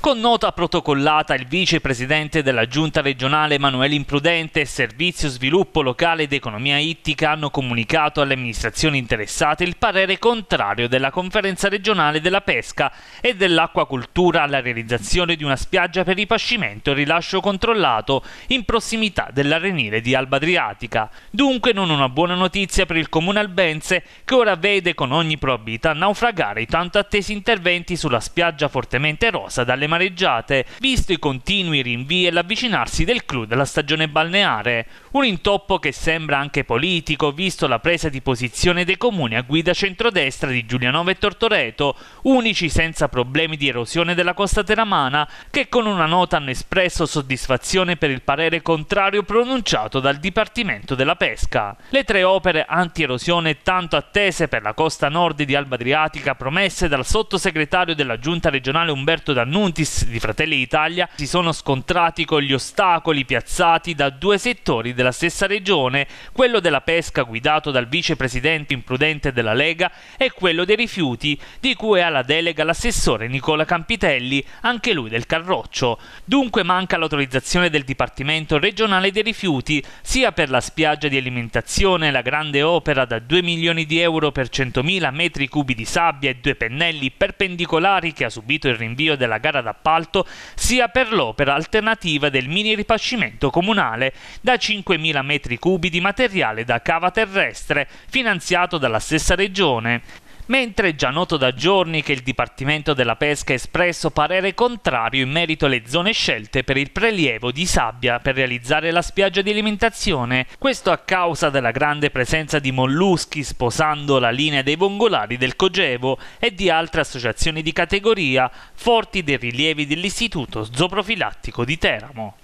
Con nota protocollata il vicepresidente della giunta regionale Emanuele Imprudente e Servizio Sviluppo Locale ed Economia Ittica hanno comunicato alle amministrazioni interessate il parere contrario della conferenza regionale della pesca e dell'acquacultura alla realizzazione di una spiaggia per ripascimento e rilascio controllato in prossimità dell'arenile di Alba Adriatica. Dunque non una buona notizia per il comune albense che ora vede con ogni probabilità naufragare i tanto attesi interventi sulla spiaggia fortemente erosa dalle malattie mareggiate, visto i continui rinvii e l'avvicinarsi del clou della stagione balneare. Un intoppo che sembra anche politico, visto la presa di posizione dei comuni a guida centrodestra di Giulianova e Tortoreto, unici senza problemi di erosione della costa teramana, che con una nota hanno espresso soddisfazione per il parere contrario pronunciato dal Dipartimento della Pesca. Le tre opere anti-erosione tanto attese per la costa nord di Alba Adriatica promesse dal sottosegretario della Giunta regionale Umberto D'Annunzio Mentis di Fratelli d'Italia si sono scontrati con gli ostacoli piazzati da due settori della stessa regione, quello della pesca guidato dal vicepresidente imprudente della Lega e quello dei rifiuti, di cui ha la delega l'assessore Nicola Campitelli, anche lui del Carroccio. Dunque manca l'autorizzazione del Dipartimento regionale dei rifiuti, sia per la spiaggia di alimentazione, la grande opera da 2 milioni di euro per 100.000 metri cubi di sabbia e due pennelli perpendicolari che ha subito il rinvio della gara da d'appalto sia per l'opera alternativa del mini ripascimento comunale da 5.000 metri cubi di materiale da cava terrestre finanziato dalla stessa regione mentre è già noto da giorni che il Dipartimento della Pesca ha espresso parere contrario in merito alle zone scelte per il prelievo di sabbia per realizzare la spiaggia di alimentazione, questo a causa della grande presenza di molluschi sposando la linea dei vongolari del Cogevo e di altre associazioni di categoria, forti dei rilievi dell'Istituto Zooprofilattico di Teramo.